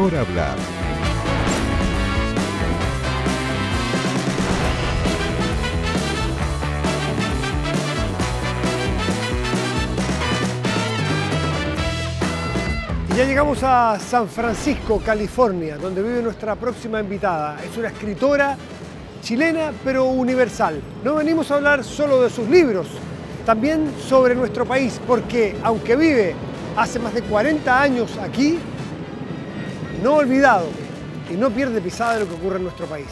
hablar. Y ya llegamos a San Francisco, California, donde vive nuestra próxima invitada. Es una escritora chilena, pero universal. No venimos a hablar solo de sus libros, también sobre nuestro país, porque aunque vive hace más de 40 años aquí, no olvidado y no pierde pisada de lo que ocurre en nuestro país.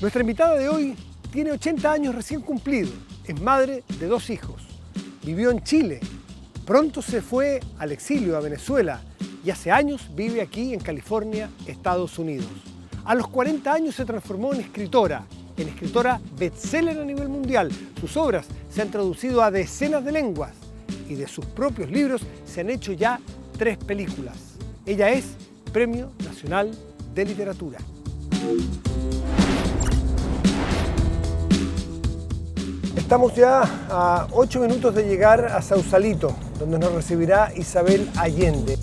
Nuestra invitada de hoy tiene 80 años recién cumplidos, es madre de dos hijos, vivió en Chile, pronto se fue al exilio a Venezuela y hace años vive aquí en California, Estados Unidos. A los 40 años se transformó en escritora, en escritora bestseller a nivel mundial. Sus obras se han traducido a decenas de lenguas y de sus propios libros se han hecho ya tres películas. Ella es Premio Nacional de Literatura. Estamos ya a 8 minutos de llegar a Sausalito, donde nos recibirá Isabel Allende.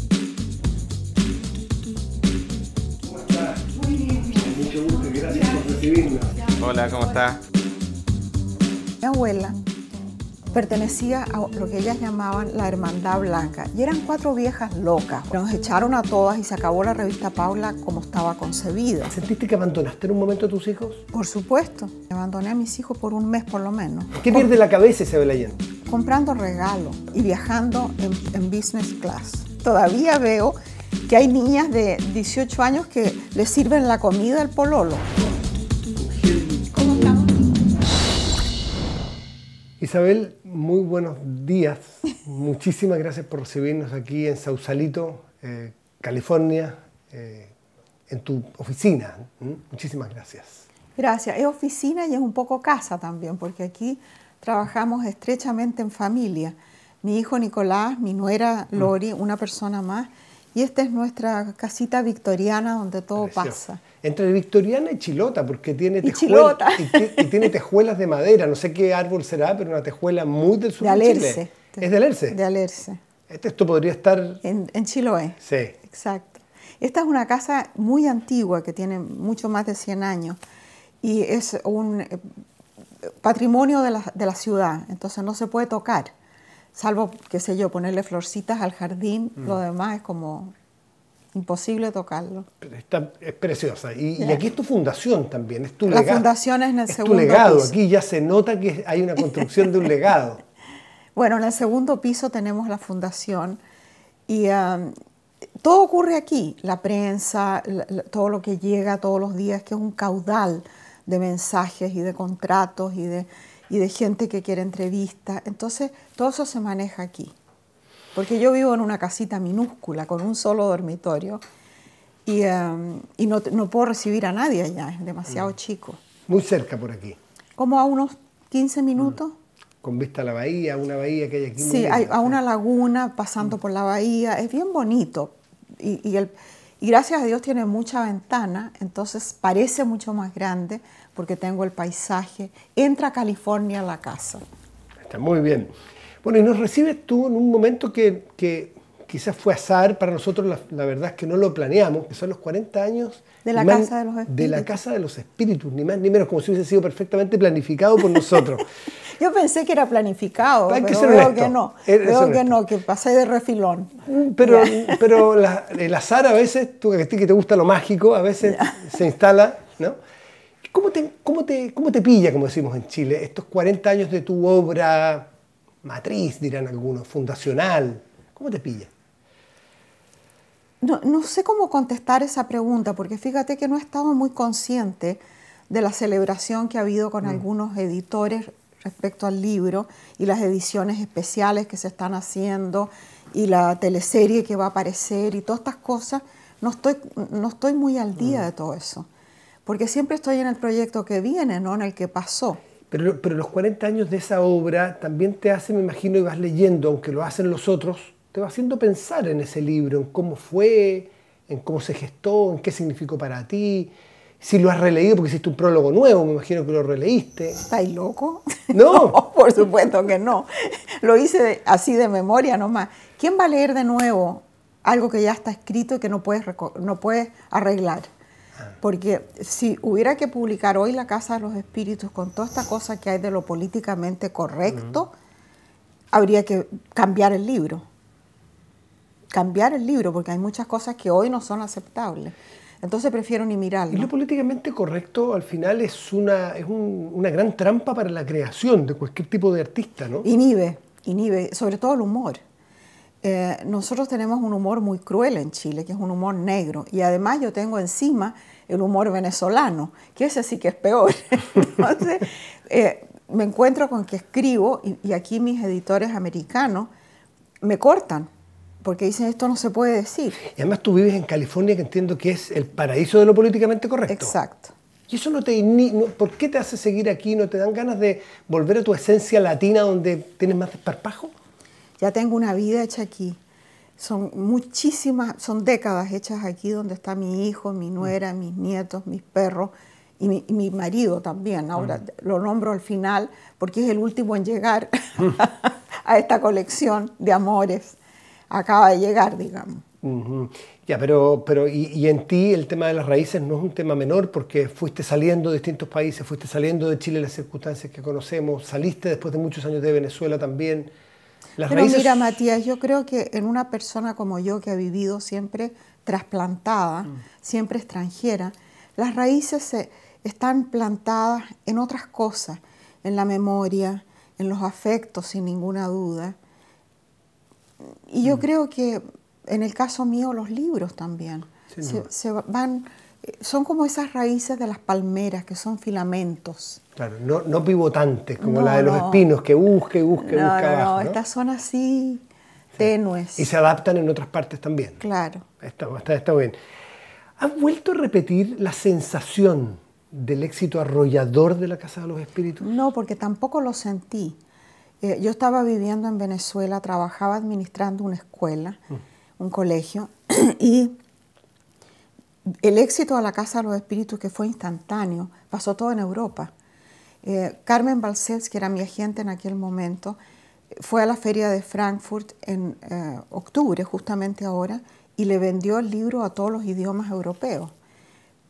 Hola, ¿cómo estás? Mi abuela pertenecía a lo que ellas llamaban la Hermandad Blanca y eran cuatro viejas locas. Nos echaron a todas y se acabó la revista Paula como estaba concebida. ¿Sentiste que abandonaste en un momento a tus hijos? Por supuesto, abandoné a mis hijos por un mes por lo menos. ¿Qué pierde la cabeza Isabel Allende? Comprando regalos y viajando en, en business class. Todavía veo que hay niñas de 18 años que les sirven la comida al pololo. Isabel, muy buenos días. Muchísimas gracias por recibirnos aquí en Sausalito, eh, California, eh, en tu oficina. ¿Mm? Muchísimas gracias. Gracias. Es oficina y es un poco casa también, porque aquí trabajamos estrechamente en familia. Mi hijo Nicolás, mi nuera mm. Lori, una persona más, y esta es nuestra casita victoriana donde todo pasa entre Victoriana y Chilota, porque tiene, tiene tejuelas de madera, no sé qué árbol será, pero una tejuela muy del sur de, Alerce. Es de Alerce. De Alerce. Este, esto podría estar... En, en Chiloé. Sí. Exacto. Esta es una casa muy antigua que tiene mucho más de 100 años y es un eh, patrimonio de la, ciudad, entonces no se puede tocar, salvo, qué sé yo, ponerle florcitas al jardín, lo mm. demás es como Imposible tocarlo. Está, es preciosa. Y, aquí es tu fundación también, es tu legado. La fundación es en el es segundo tu legado. Aquí ya se nota que hay una construcción de un legado. Bueno, en el segundo piso tenemos la fundación y um, todo ocurre aquí, la prensa, todo lo que llega todos los días, que es un caudal de mensajes y de contratos y de, y de gente que quiere entrevistas. Entonces, todo eso se maneja aquí porque yo vivo en una casita minúscula con un solo dormitorio y, em, no, puedo recibir a nadie allá, es demasiado mm. chico. Muy cerca por aquí. Como a unos 15 minutos. Mm. Con vista a la bahía, una bahía que hay aquí. Sí, hay, a una laguna pasando mm. por la bahía, es bien bonito y, el, gracias a Dios tiene mucha ventana, entonces parece mucho más grande porque tengo el paisaje. Entra California a la casa. Está muy bien. Bueno, y nos recibes tú en un momento que, quizás fue azar para nosotros, la, verdad es que no lo planeamos, que son los 40 años de la, casa, de, los espíritus. la Casa de los Espíritus, ni más ni menos, como si hubiese sido perfectamente planificado por nosotros. Yo pensé que era planificado, pero que que no, que no, que pasé de refilón. Mm, pero, mm, pero el azar a veces, tú que te gusta lo mágico, a veces se instala, ¿no? ¿Cómo te, cómo, te, ¿Cómo te pilla, como decimos en Chile, estos 40 años de tu obra matriz, dirán algunos, fundacional. ¿Cómo te pilla? No, sé cómo contestar esa pregunta, porque fíjate que no he estado muy consciente de la celebración que ha habido con mm. algunos editores respecto al libro y las ediciones especiales que se están haciendo y la teleserie que va a aparecer y todas estas cosas. No estoy, no estoy muy al día mm. de todo eso, porque siempre estoy en el proyecto que viene, no en el que pasó. Pero, los 40 años de esa obra también te hace, me imagino, y vas leyendo, aunque lo hacen los otros, te va haciendo pensar en ese libro, en cómo fue, en cómo se gestó, en qué significó para ti. Si lo has releído, porque hiciste un prólogo nuevo, me imagino que lo releíste. ¿Estás loco? No. por supuesto que no. Lo hice así de memoria nomás. ¿Quién va a leer de nuevo algo que ya está escrito y que no puedes, no puedes arreglar? Porque si hubiera que publicar hoy La Casa de los Espíritus con toda esta cosa que hay de lo políticamente correcto, habría que cambiar el libro. Cambiar el libro, porque hay muchas cosas que hoy no son aceptables. Entonces prefiero ni mirarlo. Y lo políticamente correcto al final es una, es una gran trampa para la creación de cualquier tipo de artista, ¿no? Inhibe, inhibe, sobre todo el humor. Eh, nosotros tenemos un humor muy cruel en Chile, que es un humor negro, y además yo tengo encima el humor venezolano, que ese sí que es peor. Entonces, eh, me encuentro con que escribo y, aquí mis editores americanos me cortan porque dicen esto no se puede decir. Y además tú vives en California que entiendo que es el paraíso de lo políticamente correcto. Exacto. Y eso no te... ¿Por qué te hace seguir aquí? ¿No te dan ganas de volver a tu esencia latina donde tienes más desparpajo? ya tengo una vida hecha aquí. Son muchísimas, son décadas hechas aquí donde está mi hijo, mi nuera, mis nietos, mis perros y mi, marido también. Ahora lo nombro al final porque es el último en llegar a esta colección de amores. Acaba de llegar, digamos. Ya, pero, pero y, y, en ti el tema de las raíces no es un tema menor porque fuiste saliendo de distintos países, fuiste saliendo de Chile, las circunstancias que conocemos, saliste después de muchos años de Venezuela también. Pero mira, Matías, yo creo que en una persona como yo que ha vivido siempre trasplantada, mm. siempre extranjera, las raíces se, están plantadas en otras cosas, en la memoria, en los afectos, sin ninguna duda. Y yo mm. creo que en el caso mío los libros también se van son como esas raíces de las palmeras que son filamentos. Claro, no, no pivotantes como la de los espinos, que busque, busque, no, No, estas son así tenues. Y se adaptan en otras partes también. Claro. Está, está, bien. ¿Has vuelto a repetir la sensación del éxito arrollador de la Casa de los Espíritus? No, porque tampoco lo sentí. Eh, yo estaba viviendo en Venezuela, trabajaba administrando una escuela, mm. un colegio, y el éxito a la Casa de los Espíritus, que fue instantáneo, pasó todo en Europa. Eh, Carmen Balcells, que era mi agente en aquel momento, fue a la feria de Frankfurt en eh, octubre, justamente ahora, y le vendió el libro a todos los idiomas europeos.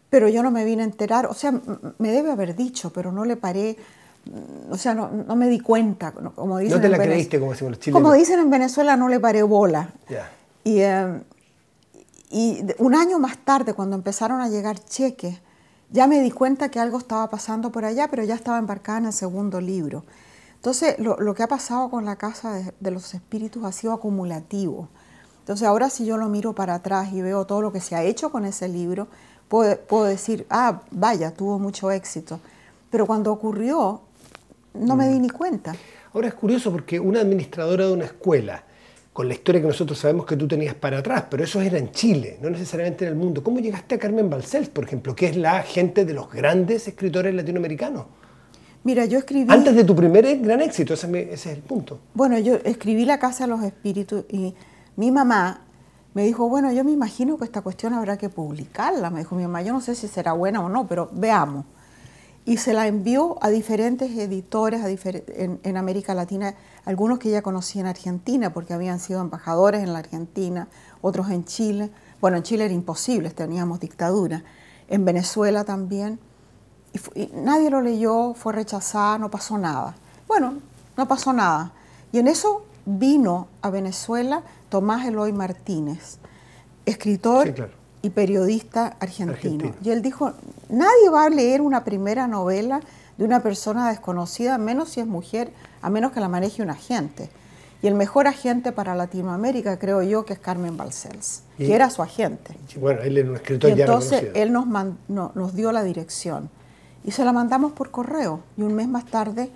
Pero yo no me vine a enterar, o sea, me debe haber dicho, pero no le paré, mm, o sea, no, me di cuenta. Como dicen no te la creíste, como, si como dicen en Venezuela, no le paré bola. Y, em, y un año más tarde, cuando empezaron a llegar cheques, ya me di cuenta que algo estaba pasando por allá, pero ya estaba embarcada en el segundo libro. Entonces, lo, que ha pasado con la Casa de, los Espíritus ha sido acumulativo. Entonces, ahora si yo lo miro para atrás y veo todo lo que se ha hecho con ese libro, puedo, decir, ah, vaya, tuvo mucho éxito. Pero cuando ocurrió, no me mm. di ni cuenta. Ahora es curioso porque una administradora de una escuela, con la historia que nosotros sabemos que tú tenías para atrás, pero eso era en Chile, no necesariamente en el mundo. ¿Cómo llegaste a Carmen Balcells, por ejemplo, que es la gente de los grandes escritores latinoamericanos? Mira, yo escribí... Antes de tu primer gran éxito, ese es, el punto. Bueno, yo escribí La Casa de los Espíritus y mi mamá me dijo, bueno, yo me imagino que esta cuestión habrá que publicarla. Me dijo mi mamá, yo no sé si será buena o no, pero veamos y se la envió a diferentes editores en, América Latina, algunos que ella conocía en Argentina porque habían sido embajadores en la Argentina, otros en Chile. Bueno, en Chile era imposible, teníamos dictadura. En Venezuela también. Y y nadie lo leyó, fue rechazada, no pasó nada. Bueno, no pasó nada. Y en eso vino a Venezuela Tomás Eloy Martínez, escritor sí, claro y periodista argentino. Y él dijo, nadie va a leer una primera novela de una persona desconocida, menos si es mujer, a menos que la maneje un agente. Y el mejor agente para Latinoamérica, creo yo, que es Carmen Balcells, que era su agente. él y Entonces él nos, nos dio la dirección y se la mandamos por correo. Y un mes más tarde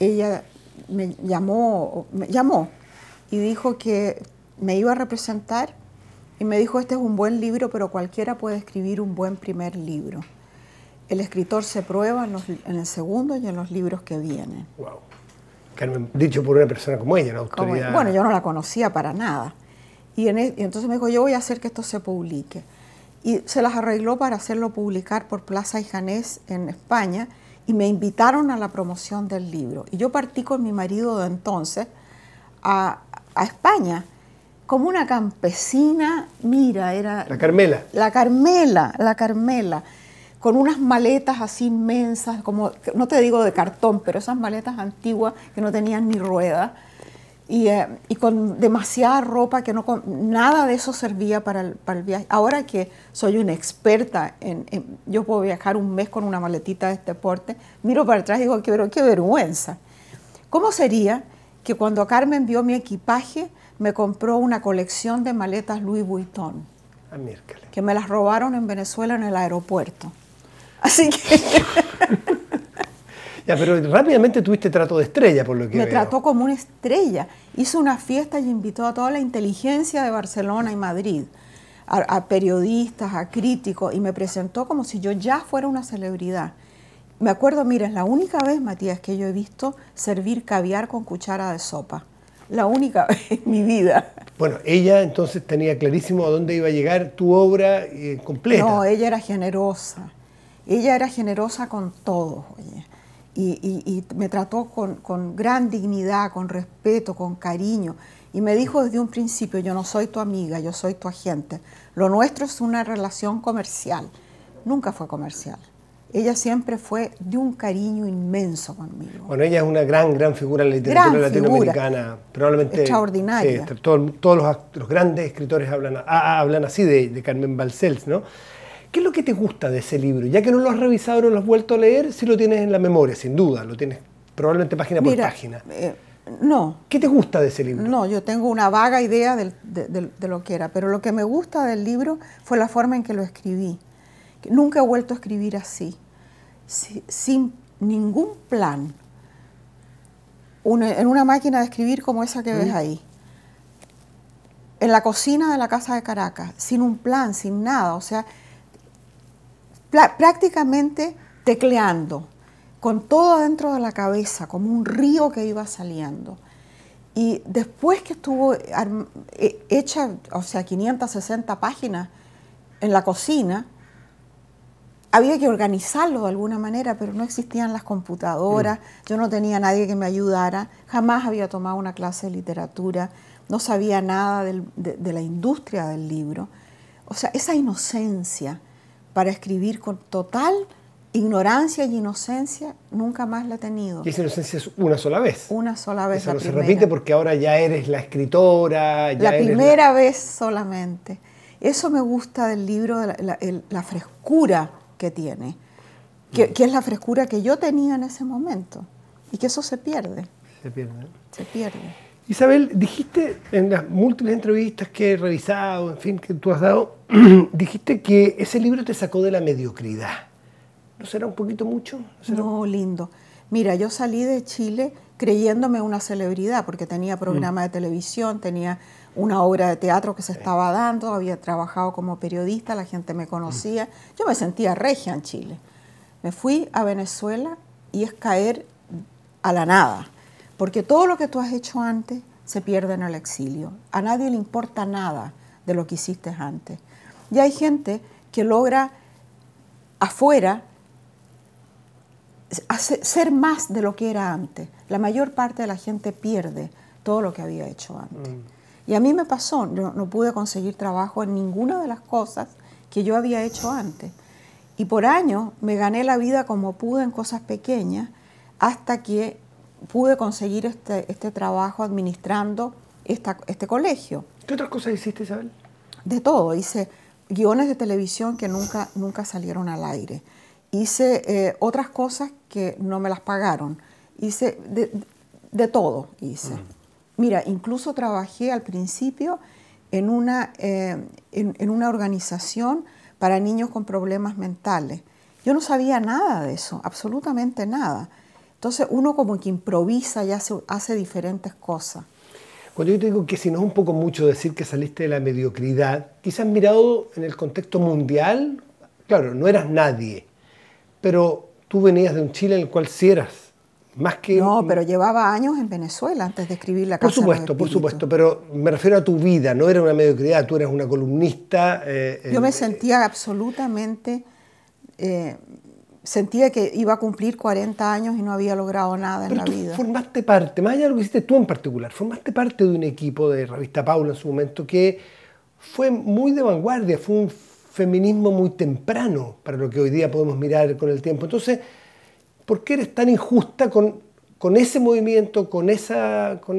ella me llamó, me llamó y dijo que me iba a representar y me dijo, este es un buen libro, pero cualquiera puede escribir un buen primer libro. El escritor se prueba en, el segundo y en los libros que vienen. Wow. dicho por una persona como ella, una autoridad. bueno, yo no la conocía para nada. Y, en, e, y entonces me dijo, yo voy a hacer que esto se publique. Y se las arregló para hacerlo publicar por Plaza y Janés en España y me invitaron a la promoción del libro. Y yo partí con mi marido de entonces a, a España como una campesina, mira, era... La Carmela. La Carmela, la Carmela, con unas maletas así inmensas, como, no te digo de cartón, pero esas maletas antiguas que no tenían ni rueda y, eh, con demasiada ropa que no, nada de eso servía para el, viaje. Ahora que soy una experta, en, yo puedo viajar un mes con una maletita de este porte, miro para atrás y digo, qué vergüenza. ¿Cómo sería que cuando Carmen vio mi equipaje, me compró una colección de maletas Louis Vuitton. Ah, que me las robaron en Venezuela en el aeropuerto. Así que... ya, pero rápidamente tuviste trato de estrella, por lo que Me trató como una estrella. Hizo una fiesta y invitó a toda la inteligencia de Barcelona y Madrid, a, a periodistas, a críticos, y me presentó como si yo ya fuera una celebridad. Me acuerdo, mira, es la única vez, Matías, que yo he visto servir caviar con cuchara de sopa la única vez en mi vida. Bueno, ella entonces tenía clarísimo a dónde iba a llegar tu obra eh, completa. No, ella era generosa. Ella era generosa con todo. oye. Y, me trató con gran dignidad, con respeto, con cariño. Y me dijo desde un principio, yo no soy tu amiga, yo soy tu agente. Lo nuestro es una relación comercial. Nunca fue comercial ella siempre fue de un cariño inmenso conmigo. Bueno, ella es una gran, gran figura en la literatura latinoamericana, probablemente extraordinaria. todos los, grandes escritores hablan, hablan así de, Carmen Balcells, ¿no? ¿Qué es lo que te gusta de ese libro? Ya que no lo has revisado, no lo has vuelto a leer, sí lo tienes en la memoria, sin duda, lo tienes probablemente página por página. Eh, no. ¿Qué te gusta de ese libro? No, yo tengo una vaga idea de, lo que era, pero lo que me gusta del libro fue la forma en que lo escribí nunca he vuelto a escribir así, sin ningún plan, en una máquina de escribir como esa que ves ahí, en la cocina de la casa de Caracas, sin un plan, sin nada, o sea, prácticamente tecleando, con todo dentro de la cabeza, como un río que iba saliendo. Y después que estuvo eh, hecha, o sea, 560 páginas en la cocina, había que organizarlo de alguna manera, pero no existían las computadoras, mm. yo no tenía nadie que me ayudara, jamás había tomado una clase de literatura, no sabía nada de, la industria del libro. O sea, esa inocencia para escribir con total ignorancia y inocencia nunca más la he tenido. Y esa inocencia es una sola vez. Una sola vez. la no se repite porque ahora ya eres la escritora. la primera vez solamente. Eso me gusta del libro, la frescura que tiene, mm. que, es la frescura que yo tenía en ese momento y que eso se pierde. Se pierde. Se pierde. Isabel, dijiste en las múltiples entrevistas que he revisado, en fin, que tú has dado, dijiste que ese libro te sacó de la mediocridad. ¿No será un poquito mucho? no lindo. Mira, yo salí de Chile creyéndome una celebridad, porque tenía mm. programa de televisión, tenía una obra de teatro que se estaba dando, había trabajado como periodista, la gente me conocía, mm. yo me sentía regia en Chile. Me fui a Venezuela y es caer a la nada, porque todo lo que tú has hecho antes se pierde en el exilio. A nadie le importa nada de lo que hiciste antes. Y hay gente que logra afuera ser más de lo que era antes. La mayor parte de la gente pierde todo lo que había hecho antes. Mm. Y a mí me pasó, no, no pude conseguir trabajo en ninguna de las cosas que yo había hecho antes. Y por años me gané la vida como pude en cosas pequeñas hasta que pude conseguir este, este trabajo administrando esta, este colegio. ¿Qué otras cosas hiciste, Isabel? De todo. Hice guiones de televisión que nunca, nunca salieron al aire. Hice eh, otras cosas que no me las pagaron. Hice de, todo, hice. Mira, incluso trabajé al principio en una, eh, en, una organización para niños con problemas mentales. Yo no sabía nada de eso, absolutamente nada. Entonces uno como que improvisa y hace, hace diferentes cosas. Cuando yo te digo que si no es un poco mucho decir que saliste de la mediocridad, quizás mirado en el contexto mundial, claro, no eras nadie, pero tú venías de un Chile en el cual sí eras más que... No, pero llevaba años en Venezuela antes de escribir la Casa Por supuesto, por supuesto, pero me refiero a tu vida, no era una mediocridad, tú eras una columnista. Eh, Yo me sentía absolutamente... Eh, sentía que iba a cumplir 40 años y no había logrado nada en la vida. Formaste parte, más allá de lo que hiciste tú en particular, formaste parte de un equipo de Revista Paula en su momento que fue muy de vanguardia, fue un feminismo muy temprano para lo que hoy día podemos mirar con el tiempo. Entonces, ¿por qué eres tan injusta con, ese movimiento, con esa, con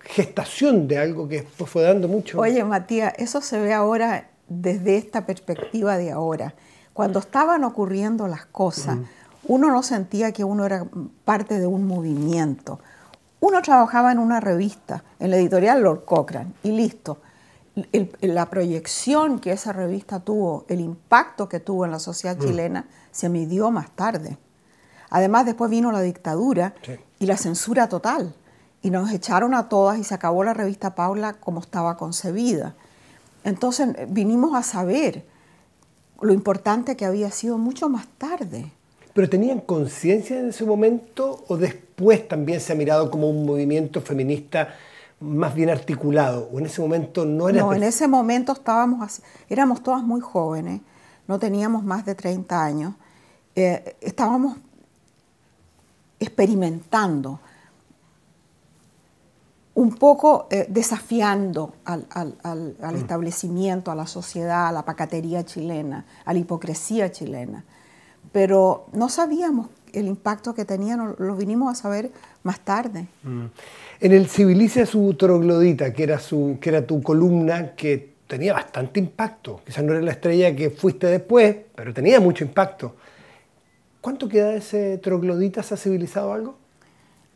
gestación de algo que fue dando mucho? Oye, Matías, eso se ve ahora desde esta perspectiva de ahora. Cuando estaban ocurriendo las cosas, uno no sentía que uno era parte de un movimiento. Uno trabajaba en una revista, en la editorial Lord Cochrane, y listo la proyección que esa revista tuvo, el impacto que tuvo en la sociedad mm. chilena, se midió más tarde. Además, después vino la dictadura y la censura total. Y nos echaron a todas y se acabó la revista Paula como estaba concebida. Entonces vinimos a saber lo importante que había sido mucho más tarde. ¿Pero tenían conciencia en ese momento o después también se ha mirado como un movimiento feminista más bien articulado? ¿O en ese momento no era.? No, en ese momento estábamos Éramos todas muy jóvenes, no teníamos más de 30 años. Eh, estábamos experimentando, un poco eh, desafiando al, al, mm. establecimiento, a la sociedad, a la pacatería chilena, a la hipocresía chilena. Pero no sabíamos el impacto que tenían, lo vinimos a saber más tarde. Mm. En el a su troglodita, que era, su, que era tu columna que tenía bastante impacto. Quizás no era la estrella que fuiste después, pero tenía mucho impacto. ¿Cuánto queda de ese troglodita? ¿Se ha civilizado algo?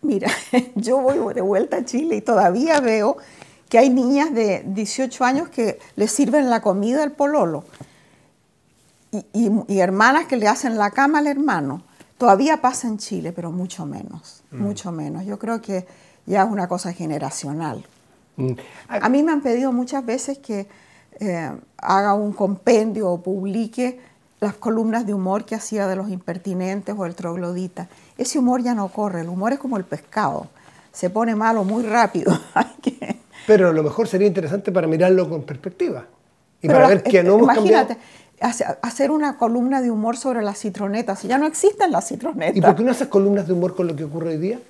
Mira, yo voy de vuelta a Chile y todavía veo que hay niñas de 18 años que le sirven la comida al pololo y hermanas que le hacen la cama al hermano. Todavía pasa en Chile, pero mucho menos, mm. mucho menos. Yo creo que ya es una cosa generacional. Mm. A mí me han pedido muchas veces que eh, haga un compendio o publique las columnas de humor que hacía de los impertinentes o el troglodita. Ese humor ya no corre, el humor es como el pescado, se pone malo muy rápido. Pero a lo mejor sería interesante para mirarlo con perspectiva. Y para ver que no hemos imagínate, hacer una columna de humor sobre las citronetas. Ya no existen las citronetas. ¿Y por qué no haces columnas de humor con lo que ocurre hoy día?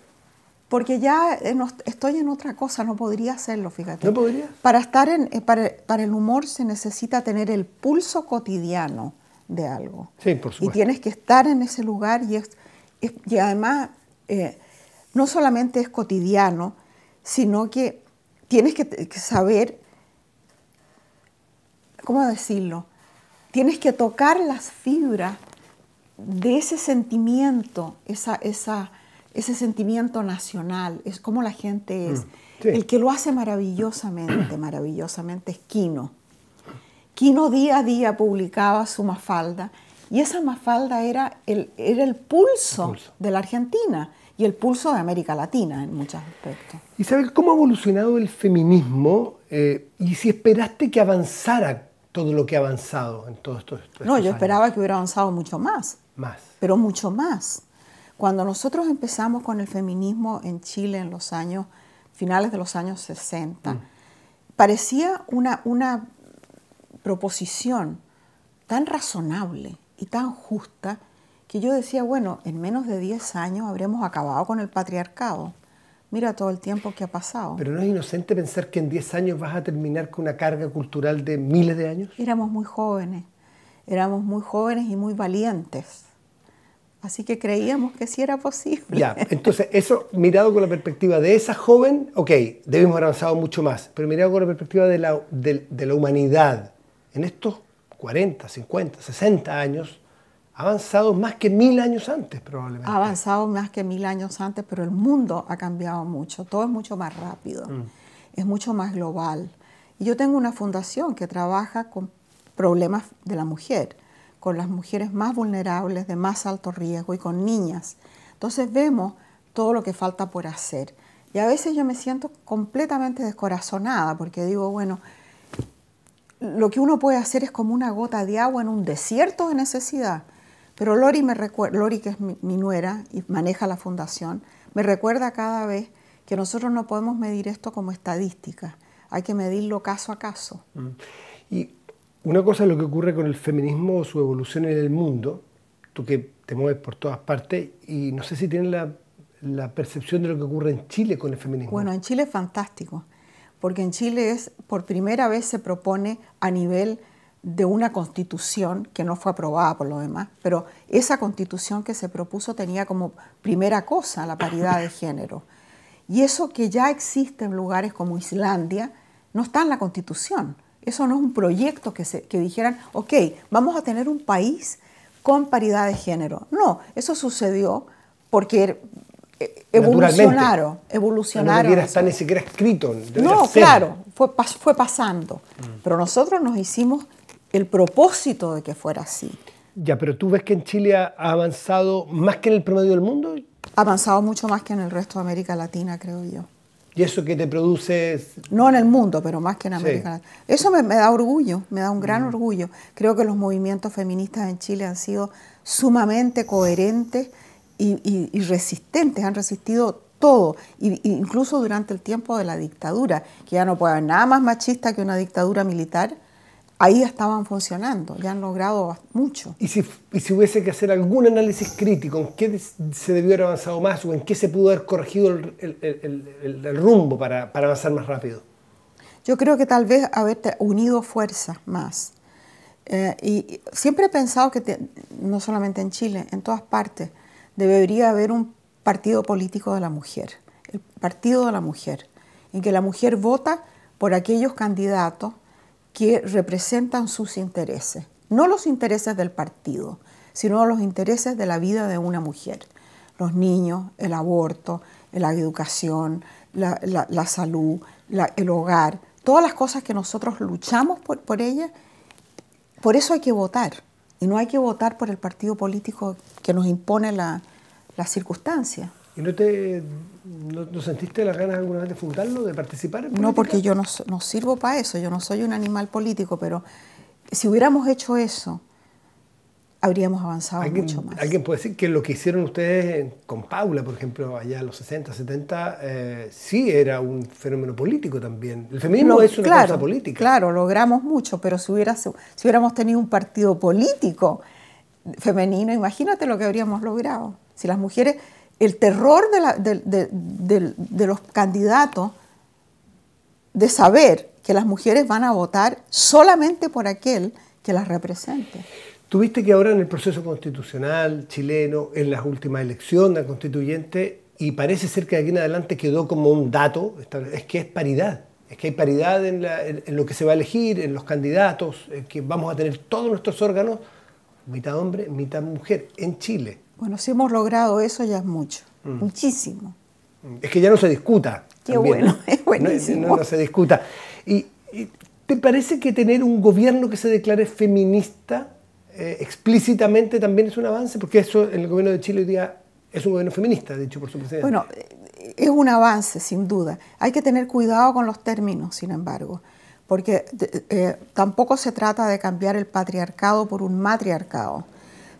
Porque ya eh, estoy en otra cosa, no podría hacerlo, fíjate. ¿No podría? Para, estar eh, para, el humor se necesita tener el pulso cotidiano de algo. Sí, por supuesto. Y tienes que estar en ese lugar y, y además eh, no solamente es cotidiano, sino que tienes que saber, ¿cómo decirlo? tienes que tocar las fibras de ese sentimiento, esa, esa, ese sentimiento nacional, es como la gente es. Mm, el que lo hace maravillosamente, maravillosamente es Quino. Quino día a día publicaba su mafalda y esa mafalda era el, era el, pulso, de la Argentina y el pulso de América Latina en muchos aspectos. Isabel, ¿cómo ha evolucionado el feminismo eh, y si esperaste que avanzara todo lo que ha avanzado en todos estos, No, yo esperaba que hubiera avanzado mucho más. Más. Pero mucho más. Cuando nosotros empezamos con el feminismo en Chile en los años, finales de los años 60, mm. parecía una, una proposición tan razonable y tan justa que yo decía, bueno, en menos de 10 años habremos acabado con el patriarcado. Mira todo el tiempo que ha pasado. Pero no es inocente pensar que en 10 años vas a terminar con una carga cultural de miles de años. Éramos muy jóvenes, éramos muy jóvenes y muy valientes. Así que creíamos que sí era posible. Ya, entonces eso mirado con la perspectiva de esa joven, ok, debimos haber avanzado mucho más, pero mirado con la perspectiva de la, de, de la humanidad, en estos 40, 50, 60 años, avanzado más que mil años antes probablemente. avanzado más que mil años antes, pero el mundo ha cambiado mucho, todo es mucho más rápido, mm. es mucho más global. Y yo tengo una fundación que trabaja con problemas de la mujer, con las mujeres más vulnerables, de más alto riesgo y con niñas. Entonces vemos todo lo que falta por hacer. Y a veces yo me siento completamente descorazonada porque digo, bueno, lo que uno puede hacer es como una gota de agua en un desierto de necesidad pero Lori, me que es mi, nuera y maneja la fundación, me recuerda cada vez que nosotros no podemos medir esto como estadística, hay que medirlo caso a caso. Mm. Y una cosa es lo que ocurre con el feminismo, o su evolución en el mundo, tú que te mueves por todas partes, y no sé si tienes la, la percepción de lo que ocurre en Chile con el feminismo. Bueno, en Chile es fantástico, porque en Chile es, por primera vez se propone a nivel de una constitución que no fue aprobada por lo demás, pero esa constitución que se propuso tenía como primera cosa la paridad de género. Y eso que ya existe en lugares como Islandia no está en la constitución. Eso no es un proyecto que, se, que dijeran, ok, vamos a tener un país con paridad de género. No, eso sucedió porque er, e, evolucionaron. evolucionaron no, está ni siquiera escrito. No, claro, fue, fue pasando. Mm. Pero nosotros nos hicimos el propósito de que fuera así. Ya, pero tú ves que en Chile ha avanzado más que en el promedio del mundo. Ha avanzado mucho más que en el resto de América Latina, creo yo. ¿Y eso que te produce? No en el mundo, pero más que en América Latina. Eso me, da orgullo, me da un gran mm. orgullo. Creo que los movimientos feministas en Chile han sido sumamente coherentes y, resistentes, han resistido todo, incluso durante el tiempo de la dictadura, que ya no puede haber nada más machista que una dictadura militar ahí estaban funcionando, ya han logrado mucho. ¿Y si, hubiese que hacer algún análisis crítico, en qué se debió haber avanzado más o en qué se pudo haber corregido el, rumbo para, avanzar más rápido? Yo creo que tal vez haberte unido fuerzas más. Eh, y siempre he pensado que, no solamente en Chile, en todas partes, debería haber un partido político de la mujer, el partido de la mujer, en que la mujer vota por aquellos candidatos que representan sus intereses, no los intereses del partido, sino los intereses de la vida de una mujer, los niños, el aborto, la educación, la, salud, el hogar, todas las cosas que nosotros luchamos por, por ellas, por eso hay que votar. Y no hay que votar por el partido político que nos impone la, circunstancia. ¿Y no te sentiste las ganas alguna vez de fundarlo, de participar? no, porque yo no, sirvo para eso, yo no soy un animal político, pero si hubiéramos hecho eso, habríamos avanzado mucho más. Alguien puede decir que lo que hicieron ustedes con Paula, por ejemplo, allá en los 60, 70, eh, sí era un fenómeno político también. El feminismo es una claro, cosa política. Claro, logramos mucho, pero si, hubiera, si hubiéramos tenido un partido político femenino, imagínate lo que habríamos logrado. Si las mujeres el terror de, los candidatos de saber que las mujeres van a votar solamente por aquel que las represente. Tuviste que ahora en el proceso constitucional chileno, en las últimas elecciones constituyentes constituyente, y parece ser que de aquí en adelante quedó como un dato, es que es paridad. Es que hay paridad en, en lo que se va a elegir, en los candidatos, eh, que vamos a tener todos nuestros órganos, mitad hombre, mitad mujer, en Chile. Bueno, si hemos logrado eso ya es mucho, mm. muchísimo. Es que ya no se discuta. Qué bueno, es buenísimo. No, se discuta. Y, te parece que tener un gobierno que se declare feminista eh, explícitamente también es un avance? Porque eso en el gobierno de Chile hoy día es un gobierno feminista, de hecho, por su presidente. Bueno, es un avance, sin duda. Hay que tener cuidado con los términos, sin embargo, porque eh, tampoco se trata de cambiar el patriarcado por un matriarcado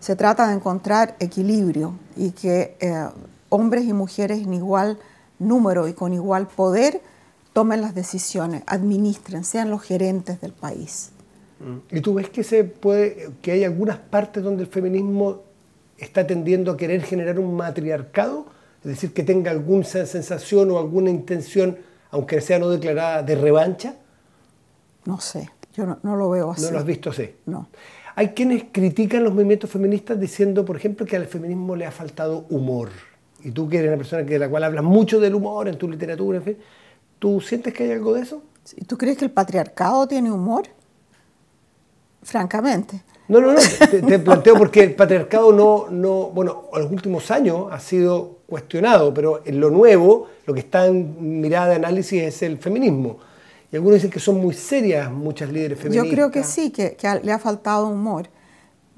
se trata de encontrar equilibrio y que eh, hombres y mujeres en igual número y con igual poder tomen las decisiones, administren, sean los gerentes del país. ¿Y tú ves que se puede, que hay algunas partes donde el feminismo está tendiendo a querer generar un matriarcado? Es decir, que tenga alguna sensación o alguna intención, aunque sea no declarada, de revancha? No sé, yo no, lo veo así. ¿No lo has visto así? No. Hay quienes critican los movimientos feministas diciendo, por ejemplo, que al feminismo le ha faltado humor. Y tú que eres una persona de la cual hablas mucho del humor en tu literatura, ¿tú sientes que hay algo de eso? ¿Y ¿Tú crees que el patriarcado tiene humor? Francamente. No, no, no, te, planteo porque el patriarcado no, no, bueno, en los últimos años ha sido cuestionado, pero en lo nuevo, lo que está en mirada de análisis es el feminismo. Y algunos dicen que son muy serias muchas líderes femeninas. Yo creo que sí, que, le ha faltado humor.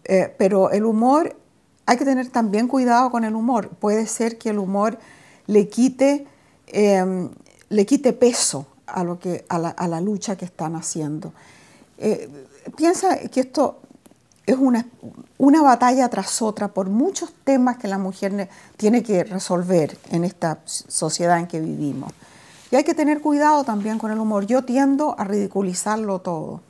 Eh, pero el humor, hay que tener también cuidado con el humor. Puede ser que el humor le quite, em, le quite peso a, lo que, a la, lucha que están haciendo. Eh, piensa que esto es una, una, batalla tras otra por muchos temas que la mujer tiene que resolver en esta sociedad en que vivimos. Y hay que tener cuidado también con el humor. Yo tiendo a ridiculizarlo todo.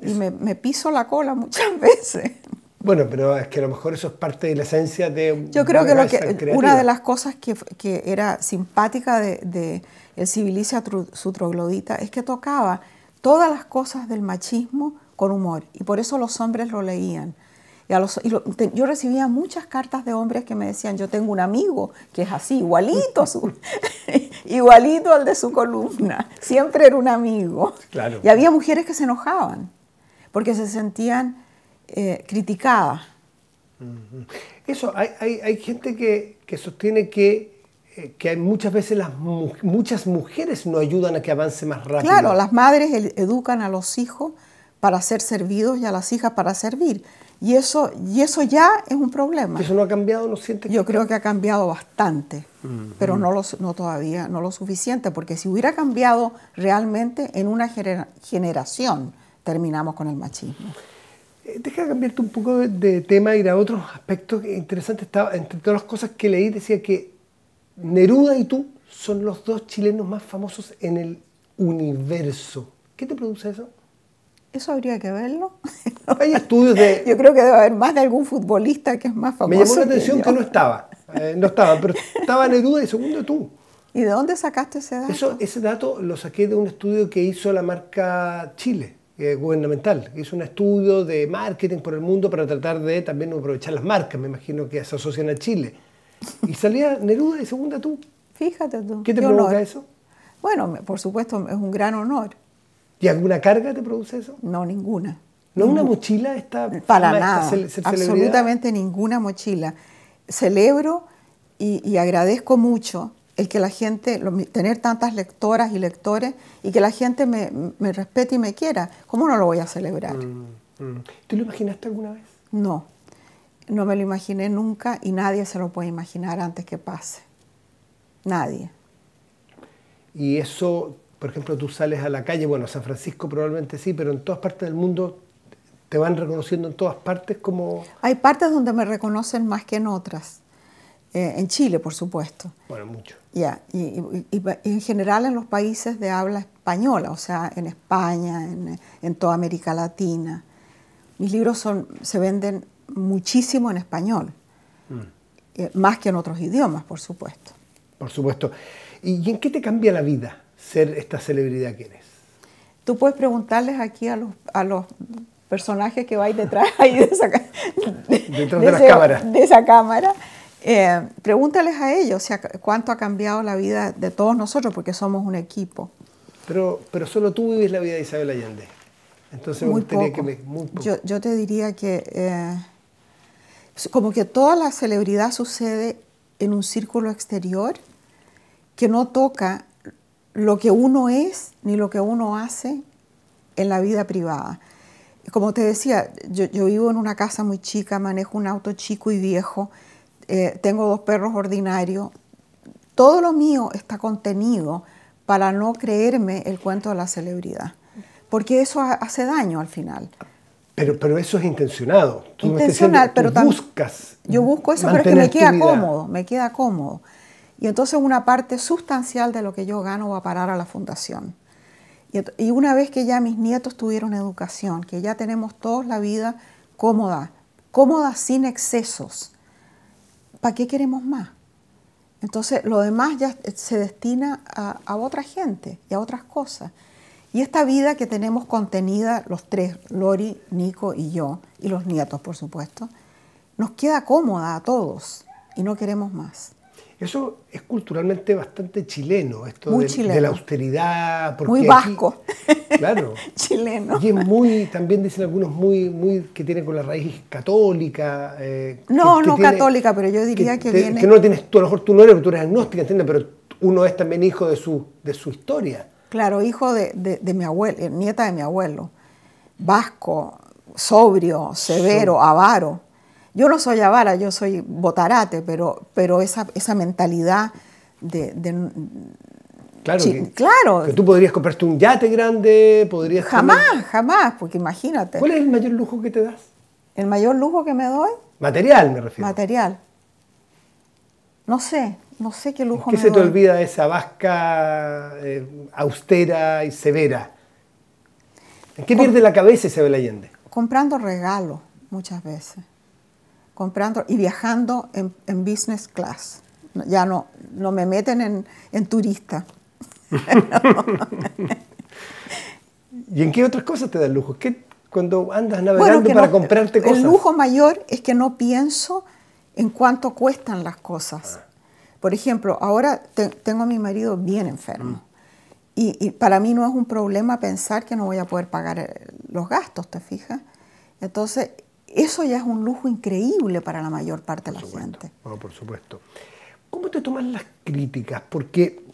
Y me, piso la cola muchas veces. Bueno, pero es que a lo mejor eso es parte de la esencia de... Yo creo que, lo que una de las cosas que, era simpática de, el civilicia su troglodita es que tocaba todas las cosas del machismo con humor y por eso los hombres lo leían yo recibía muchas cartas de hombres que me decían, yo tengo un amigo que es así, igualito, igualito al de su columna, siempre era un amigo. Claro. Y había mujeres que se enojaban porque se sentían eh, criticadas. Eso, hay, hay, gente que, sostiene que eh, que muchas veces las muchas mujeres no ayudan a que avance más rápido. Claro, las madres educan a los hijos para ser servidos y a las hijas para servir. Y eso, y eso ya es un problema. ¿Eso no ha cambiado? ¿No sientes? Yo creo que ha cambiado bastante, pero no, lo, no todavía, no lo suficiente, porque si hubiera cambiado realmente en una generación, terminamos con el machismo. Eh, deja cambiarte un poco de, tema, ir a otros aspectos interesantes. Estaba, entre todas las cosas que leí, decía que Neruda y tú son los dos chilenos más famosos en el universo. ¿Qué te produce eso? Eso habría que verlo. Hay estudios de... Yo creo que debe haber más de algún futbolista que es más famoso. Me llamó la atención que, no estaba. Eh, no estaba, pero estaba Neruda y Segunda tú. ¿Y de dónde sacaste ese dato? Eso, ese dato lo saqué de un estudio que hizo la marca Chile, gubernamental. Hizo un estudio de marketing por el mundo para tratar de también aprovechar las marcas, me imagino que se asocian a Chile. Y salía Neruda y segunda tú. Fíjate tú. ¿Qué te Qué provoca eso? Bueno, por supuesto, es un gran honor. ¿Y alguna carga te produce eso? No, ninguna. ¿No una mochila está Para nada, absolutamente ninguna mochila. Celebro y, agradezco mucho el que la gente, tener tantas lectoras y lectores y que la gente me, respete y me quiera. ¿Cómo no lo voy a celebrar? Mm, mm. ¿Tú lo imaginaste alguna vez? No, no me lo imaginé nunca y nadie se lo puede imaginar antes que pase. Nadie. ¿Y eso por ejemplo, tú sales a la calle, bueno, San Francisco probablemente sí, pero en todas partes del mundo te van reconociendo en todas partes como... Hay partes donde me reconocen más que en otras. Eh, en Chile, por supuesto. Bueno, mucho. y, en general en los países de habla española, o sea, en España, en, toda América Latina. Mis libros se venden muchísimo en español, mm. eh, más que en otros idiomas, por supuesto. Por supuesto. ¿Y en qué te cambia la vida? ser esta celebridad que eres? Tú puedes preguntarles aquí a los, a los personajes que vais detrás, ahí de esa, de, esa cámara. Eh, pregúntales a ellos cuánto ha cambiado la vida de todos nosotros, porque somos un equipo. Pero, pero solo tú vives la vida de Isabel Allende. Entonces me que Yo, te diría que. Eh, como que toda la celebridad sucede en un círculo exterior que no toca lo que uno es ni lo que uno hace en la vida privada. Como te decía, yo, vivo en una casa muy chica, manejo un auto chico y viejo, eh, tengo dos perros ordinarios. Todo lo mío está contenido para no creerme el cuento de la celebridad, porque eso hace daño al final. Pero, pero eso es intencionado. Intencional, pero buscas. Yo busco eso, pero es que me queda cómodo, me queda cómodo. Y entonces una parte sustancial de lo que yo gano va a parar a la fundación. Y una vez que ya mis nietos tuvieron educación, que ya tenemos todos la vida cómoda, cómoda sin excesos, ¿para qué queremos más? Entonces lo demás ya se destina a, a otra gente y a otras cosas. Y esta vida que tenemos contenida los tres, Lori, Nico y yo, y los nietos por supuesto, nos queda cómoda a todos y no queremos más. Eso es culturalmente bastante chileno, esto de, la austeridad. muy vasco. chileno. Y muy, también dicen algunos, muy, muy que tiene con la raíz católica. Eh, no, no católica, pero yo diría que, viene. Que no tienes a lo mejor tú no eres, tú eres agnóstica, ¿entiendes? Pero uno es también hijo de su, de su historia. Claro, hijo de, mi abuelo, eh, nieta de mi abuelo. Vasco, sobrio, severo, avaro yo no soy avara, yo soy botarate, pero, pero esa, esa mentalidad de... claro, que, claro. Que tú podrías comprarte un yate grande, podrías... Jamás, jamás, porque imagínate. ¿Cuál es el mayor lujo que te das? El mayor lujo que me doy. Material, me refiero. Material. No sé, no sé qué lujo. ¿Qué se te olvida esa vasca eh, austera y severa? ¿En qué pierde la cabeza Isabel Allende? Comprando regalos, muchas veces comprando y viajando en, business class. Ya no, no me meten en, turista. ¿Y en qué otras cosas te da lujo? ¿Qué, cuando andas navegando para comprarte cosas? El lujo mayor es que no pienso en cuánto cuestan las cosas. Ah. Por ejemplo, ahora tengo a mi marido bien enfermo. Mm. Y, y, para mí no es un problema pensar que no voy a poder pagar eh, los gastos, ¿te fijas? Entonces, eso ya es un lujo increíble para la mayor parte de la gente. Bueno, por supuesto. ¿Cómo te tomas las críticas? Porque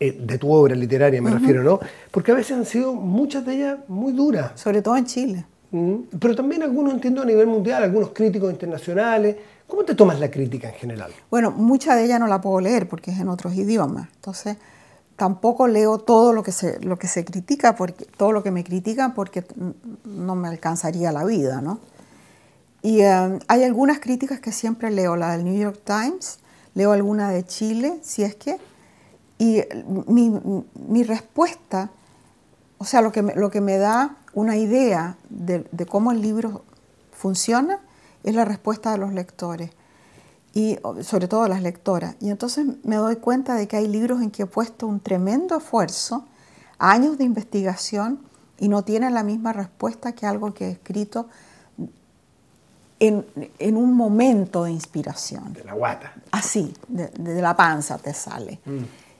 eh, de tu obra literaria me refiero, ¿no? Porque a veces han sido muchas de ellas muy duras. Sobre todo en Chile. Mm. pero también algunos, entiendo, a nivel mundial, algunos críticos internacionales. ¿Cómo te tomas la crítica en general? Bueno, mucha de ella no la puedo leer porque es en otros idiomas. Entonces, tampoco leo todo lo que se, lo que se critica, porque, todo lo que me critican porque mm, no me alcanzaría la vida, ¿no? Y em, hay algunas críticas que siempre leo, la del New York Times, leo alguna de Chile, si es que. Y mi, respuesta, o sea, lo que, me, lo que me da una idea de, de cómo el libro funciona es la respuesta de los lectores y sobre todo las lectoras. Y entonces me doy cuenta de que hay libros en que he puesto un tremendo esfuerzo, años de investigación, y no tienen la misma respuesta que algo que he escrito en, un momento de inspiración. De la guata. Así, de, de la panza te sale. Mm.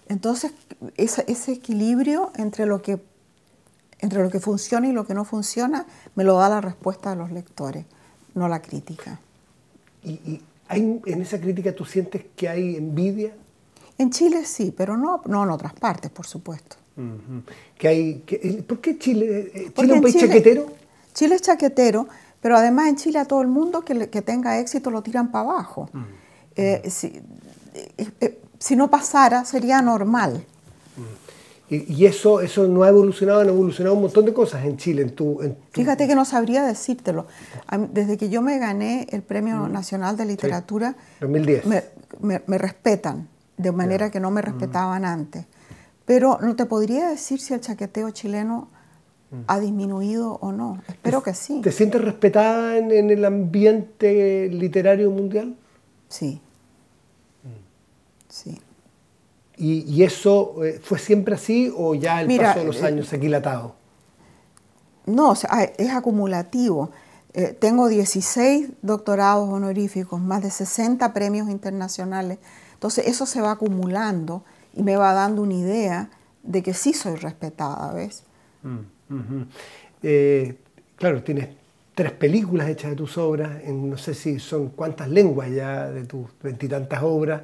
Entonces, ese, equilibrio entre lo, que, entre lo que funciona y lo que no funciona me lo da la respuesta de los lectores, no la crítica. ¿Y, en esa crítica tú sientes que hay envidia? En Chile sí, pero no, no en otras partes, por supuesto. que hay, ¿Por qué Chile? Eh, ¿Chile es un chaquetero? Chile es chaquetero, pero además en Chile a todo el mundo que, tenga éxito lo tiran para abajo. Mm. Eh, eh, eh, si, no pasara sería normal. Mm. Y, eso, eso no ha evolucionado, han evolucionado un montón de cosas en Chile. En Fíjate que no sabría decírtelo. Desde que yo me gané el Premio mm. Nacional de Literatura, 2010. Me, respetan de manera que no me respetaban antes. Pero no te podría decir si el chaqueteo chileno ¿Ha disminuido o no? Espero que sí. ¿Te sientes respetada en, el ambiente literario mundial? Sí. Mm. ¿Y, eso eh, fue siempre así o ya el paso de los eh, años se ha No, ah, es acumulativo. Eh, tengo 16 doctorados honoríficos, más de 60 premios internacionales. Entonces eso se va acumulando y me va dando una idea de que sí soy respetada, ¿ves? Mm. Eh, claro, tienes tres películas hechas de tus obras, en no sé si son cuántas lenguas ya de tus veintitantas obras.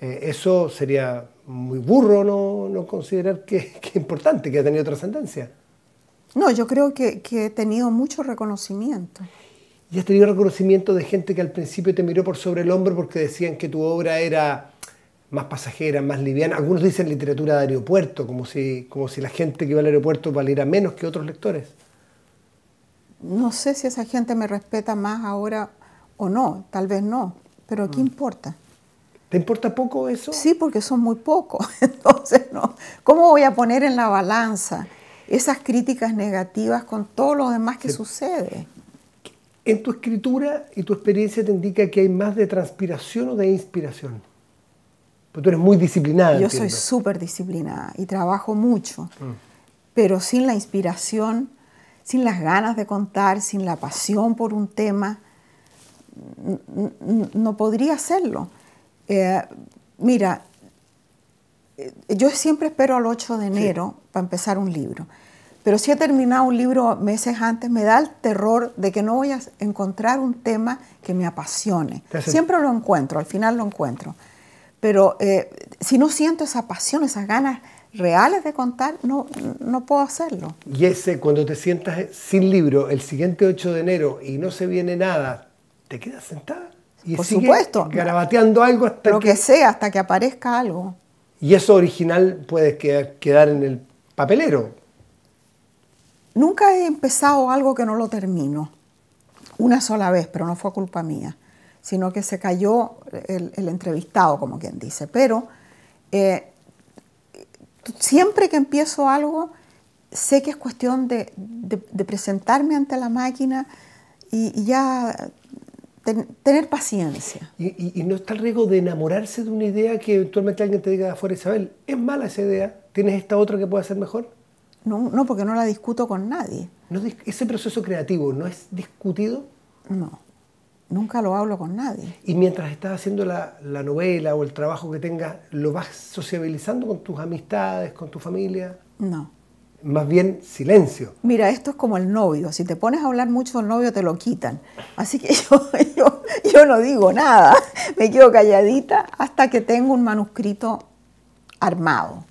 Eh, eso sería muy burro no, no considerar que, es importante, que ha tenido trascendencia. No, yo creo que, que he tenido mucho reconocimiento. ¿Y has tenido reconocimiento de gente que al principio te miró por sobre el hombro porque decían que tu obra era más pasajera, más liviana. Algunos dicen literatura de aeropuerto, como si, como si la gente que va al aeropuerto valiera menos que otros lectores. No sé si esa gente me respeta más ahora o no, tal vez no, pero ¿qué mm. importa? ¿Te importa poco eso? Sí, porque son muy pocos. Entonces, no. ¿cómo voy a poner en la balanza esas críticas negativas con todo lo demás que sucede? ¿En tu escritura y tu experiencia te indica que hay más de transpiración o de inspiración? Pero tú eres muy disciplinada. Yo soy súper disciplinada y trabajo mucho, pero sin la inspiración, sin las ganas de contar, sin la pasión por un tema, no podría hacerlo. Eh, mira, eh, yo siempre espero al 8 de enero para empezar un libro. Pero si he terminado un libro meses antes, me da el terror de que no voy a encontrar un tema que me apasione. Siempre lo encuentro, al final lo encuentro. Pero eh, si no siento esa pasión, esas ganas reales de contar, no, no puedo hacerlo. Y ese, cuando te sientas sin libro el siguiente 8 de enero y no se viene nada, ¿te quedas sentada? Y Por supuesto. Garabateando algo hasta Lo que, sea, hasta que aparezca algo. Y eso original puede quedar, quedar en el papelero. Nunca he empezado algo que no lo termino. Una sola vez, pero no fue culpa mía sino que se cayó el, entrevistado, como quien dice. Pero eh, siempre que empiezo algo, sé que es cuestión de, presentarme ante la máquina y, ya tener paciencia. Y, no está el riesgo de enamorarse de una idea que eventualmente alguien te diga afuera, Isabel, es mala esa idea, ¿tienes esta otra que pueda ser mejor? No, no, porque no la discuto con nadie. ese proceso creativo no es discutido. No nunca lo hablo con nadie. Y mientras estás haciendo la, novela o el trabajo que tengas, ¿lo vas sociabilizando con tus amistades, con tu familia? No. Más bien silencio. Mira, esto es como el novio. Si te pones a hablar mucho del novio, te lo quitan. Así que yo, yo, yo no digo nada. Me quedo calladita hasta que tengo un manuscrito armado.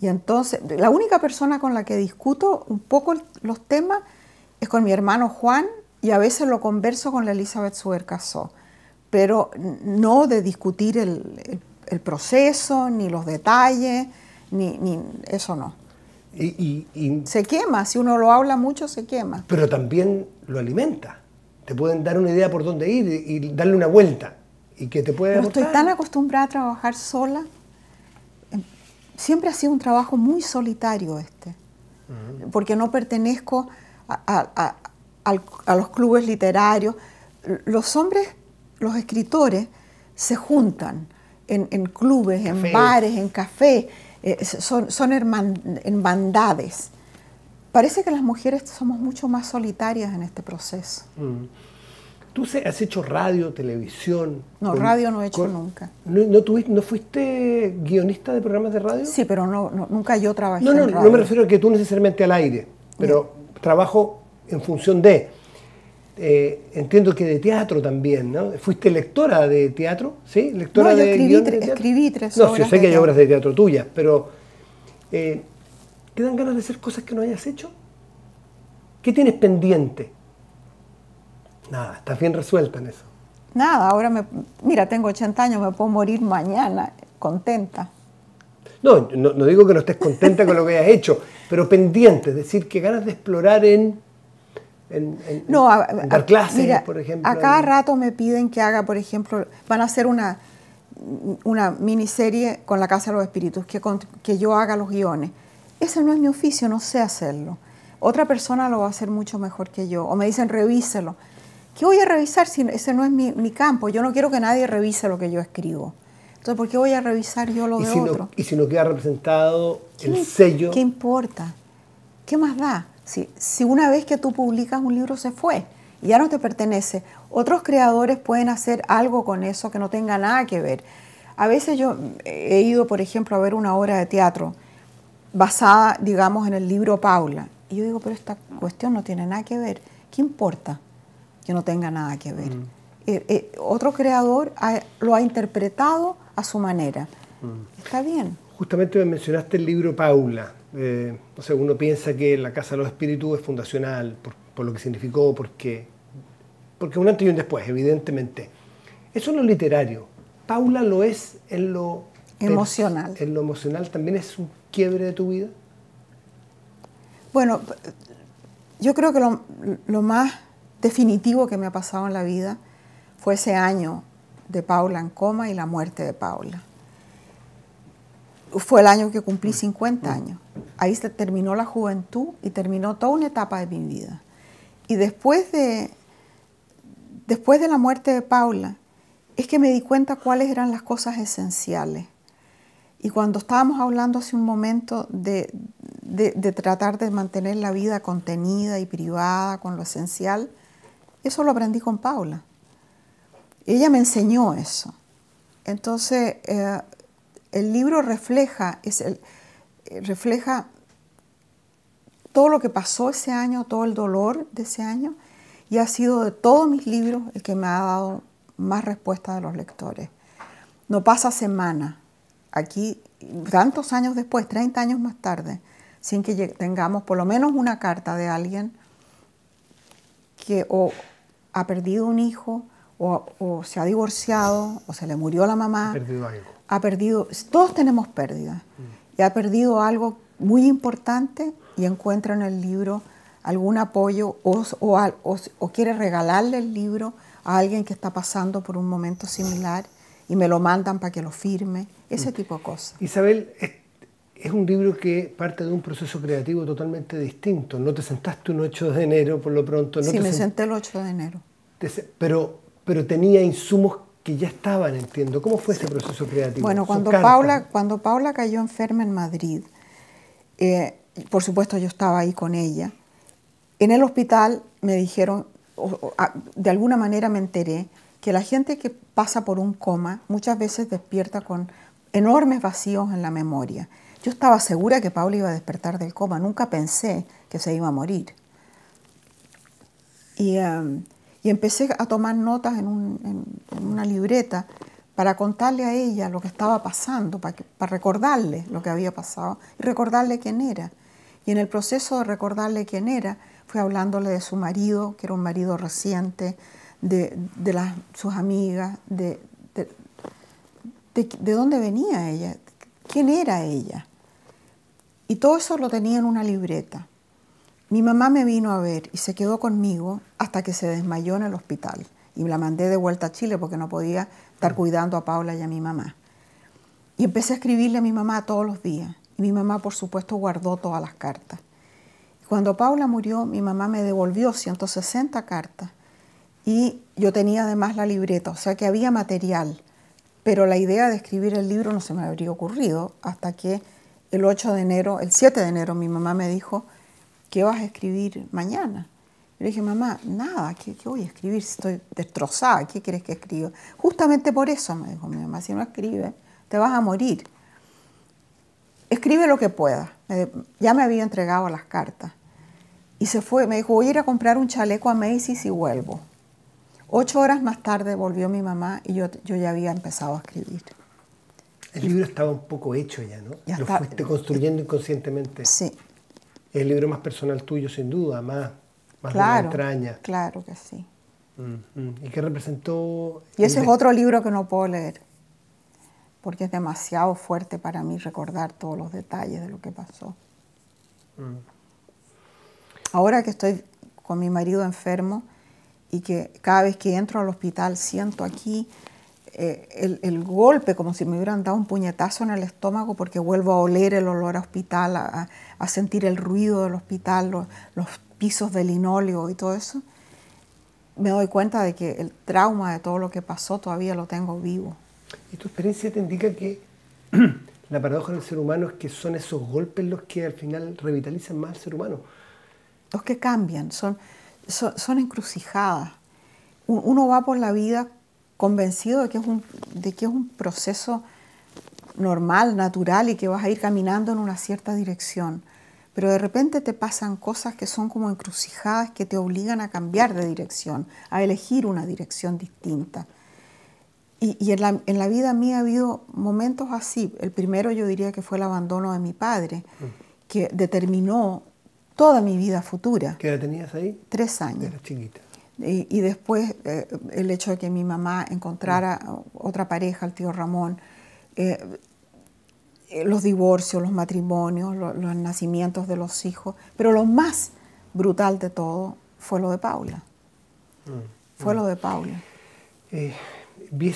Y entonces, la única persona con la que discuto un poco los temas es con mi hermano Juan, y a veces lo converso con la Elizabeth Suercaso, pero no de discutir el, proceso, ni los detalles, ni, eso no. se quema, si uno lo habla mucho se quema. Pero también lo alimenta. Te pueden dar una idea por dónde ir y, darle una vuelta. Y que te puede estoy tan acostumbrada a trabajar sola. Em, siempre ha sido un trabajo muy solitario este. Porque no pertenezco a, a los clubes literarios. Los hombres, los escritores, se juntan en, clubes, en bares, en cafés, eh, son, son en bandades. Parece que las mujeres somos mucho más solitarias en este proceso. Mm. ¿Tú has hecho radio, televisión? No, radio no he hecho nunca. ¿no, ¿No fuiste guionista de programas de radio? Sí, pero no, nunca yo trabajé. No, no, no me refiero a que tú necesariamente al aire, pero trabajo en función de. Eh, entiendo que de teatro también, ¿no? Fuiste lectora de teatro, ¿sí? Lectora escribí, de, teatro. escribí tres no, obras. yo sé que hay obras de teatro tuyas, pero ¿quedan eh, dan ganas de hacer cosas que no hayas hecho? ¿Qué tienes pendiente? Nada, estás bien resuelta en eso. Nada, ahora me. Mira, tengo 80 años, me puedo morir mañana, contenta. No, no, no digo que no estés contenta con lo que hayas hecho, pero pendiente, es decir, que ganas de explorar en no, a, por ejemplo. A cada rato me piden que haga, por ejemplo, van a hacer una, una miniserie con la Casa de los Espíritus, que, que yo haga los guiones. Ese no es mi oficio, no sé hacerlo. Otra persona lo va a hacer mucho mejor que yo. O me dicen, revíselo. ¿Qué voy a revisar si ese no es mi, campo? Yo no quiero que nadie revise lo que yo escribo. Entonces, ¿por qué voy a revisar yo lo de otro? y si no queda representado el sello. ¿Qué importa? ¿Qué más da? Si, si una vez que tú publicas un libro se fue, ya no te pertenece, otros creadores pueden hacer algo con eso que no tenga nada que ver. A veces yo eh, he ido, por ejemplo, a ver una obra de teatro basada, digamos, en el libro Paula. Y yo digo, pero esta cuestión no tiene nada que ver. ¿Qué importa que no tenga nada que ver? Mm. Eh, eh, otro creador lo ha interpretado a su manera. Mm. Está bien. Justamente me mencionaste el libro Paula. Eh, no sé, uno piensa que la Casa de los Espíritus es fundacional por, lo que significó, porque, porque un antes y un después, evidentemente. Eso es lo literario. Paula lo es en lo emocional. En lo emocional también es un quiebre de tu vida. Bueno, yo creo que lo más definitivo que me ha pasado en la vida fue ese año de Paula en coma y la muerte de Paula fue el año que cumplí 50 mm. mm. años. Ahí se terminó la juventud y terminó toda una etapa de mi vida. Y después de, después de la muerte de Paula, es que me di cuenta cuáles eran las cosas esenciales. Y cuando estábamos hablando hace un momento de, tratar de mantener la vida contenida y privada con lo esencial, eso lo aprendí con Paula. Ella me enseñó eso. Entonces, eh, el libro refleja, es el, eh, refleja todo lo que pasó ese año, todo el dolor de ese año, y ha sido de todos mis libros el que me ha dado más respuesta de los lectores. No pasa semana, aquí, tantos años después, 30 años más tarde, sin que tengamos por lo menos una carta de alguien que o ha perdido un hijo, o, se ha divorciado, o se le murió la mamá ha perdido, todos tenemos pérdidas, mm. y ha perdido algo muy importante y encuentra en el libro algún apoyo o, o, quiere regalarle el libro a alguien que está pasando por un momento similar y me lo mandan para que lo firme, ese mm. tipo de cosas. Isabel, es, un libro que parte de un proceso creativo totalmente distinto. No te sentaste un 8 de enero, por lo pronto. No sí, me senté el 8 de enero. pero, pero tenía insumos que ya estaban, entiendo. ¿Cómo fue ese proceso creativo? Bueno, cuando Paula, cuando Paula cayó enferma en Madrid, eh, por supuesto yo estaba ahí con ella. En el hospital me dijeron, de alguna manera me enteré, que la gente que pasa por un coma muchas veces despierta con enormes vacíos en la memoria. Yo estaba segura que Paula iba a despertar del coma, nunca pensé que se iba a morir. Y em, y empecé a tomar notas en, una libreta para contarle a ella lo que estaba pasando, para, recordarle lo que había pasado y recordarle quién era. Y en el proceso de recordarle quién era, fui hablándole de su marido, que era un marido reciente, de, sus amigas, de, de, de, dónde venía ella, quién era ella. Y todo eso lo tenía en una libreta. Mi mamá me vino a ver y se quedó conmigo hasta que se desmayó en el hospital y la mandé de vuelta a Chile porque no podía estar cuidando a Paula y a mi mamá. Y empecé a escribirle a mi mamá todos los días. Y mi mamá, por supuesto, guardó todas las cartas. Cuando Paula murió, mi mamá me devolvió 160 cartas y yo tenía además la libreta, o sea que había material, pero la idea de escribir el libro no se me habría ocurrido hasta que el 8 de enero, el 7 de enero, mi mamá me dijo, ¿qué vas a escribir mañana? Le dije, mamá, nada, ¿qué, voy a escribir? Estoy destrozada, ¿qué quieres que escriba? Justamente por eso, me dijo mi mamá, si no escribes, te vas a morir. Escribe lo que puedas. Ya me había entregado las cartas. Y se fue, me dijo, voy a ir a comprar un chaleco a Macy's y vuelvo. Ocho horas más tarde volvió mi mamá y yo, ya había empezado a escribir. El libro estaba un poco hecho ya, ¿no? Ya lo fuiste construyendo inconscientemente. Sí, es el libro más personal tuyo, sin duda, más, más claro, entraña. Claro que sí. ¿Y qué representó? Y ese es otro libro que no puedo leer, porque es demasiado fuerte para mí recordar todos los detalles de lo que pasó. Mm. Ahora que estoy con mi marido enfermo y que cada vez que entro al hospital siento aquí eh, el, golpe, como si me hubieran dado un puñetazo en el estómago, porque vuelvo a oler el olor a hospital, a, sentir el ruido del hospital, los, pisos de linóleo y todo eso, me doy cuenta de que el trauma de todo lo que pasó todavía lo tengo vivo. ¿Y tu experiencia te indica que la paradoja del ser humano es que son esos golpes los que al final revitalizan más al ser humano? Los que cambian, son, son, son encrucijadas. Uno va por la vida convencido de que, es un, de que es un proceso normal, natural y que vas a ir caminando en una cierta dirección. Pero de repente te pasan cosas que son como encrucijadas que te obligan a cambiar de dirección, a elegir una dirección distinta. Y, y en, la, en, la, vida mía ha habido momentos así. El primero yo diría que fue el abandono de mi padre, mm. que determinó toda mi vida futura. ¿Qué edad tenías ahí? Tres años. era chiquita. Y, después eh, el hecho de que mi mamá encontrara otra pareja, el tío Ramón, eh, eh, los divorcios, los matrimonios, los nacimientos de los hijos, pero lo más brutal de todo fue lo de Paula. Ah, ah. fue lo de Paula. vi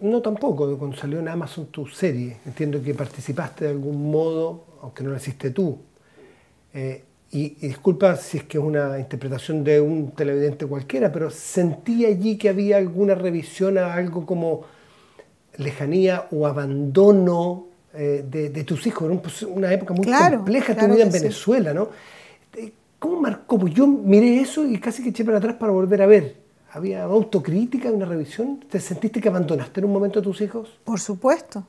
no tampoco, cuando salió en Amazon tu serie, entiendo que participaste de algún modo, aunque no lo hiciste tú y, disculpa si es que es una interpretación de un televidente cualquiera, pero sentí allí que había alguna revisión a algo como lejanía o abandono eh, de, tus hijos. Era una época muy compleja tu vida en Venezuela, ¿no? Eh, ¿Cómo marcó? Pues yo miré eso y casi que eché para atrás para volver a ver. ¿Había autocrítica, una revisión? ¿Te sentiste que abandonaste en un momento a tus hijos? Por supuesto.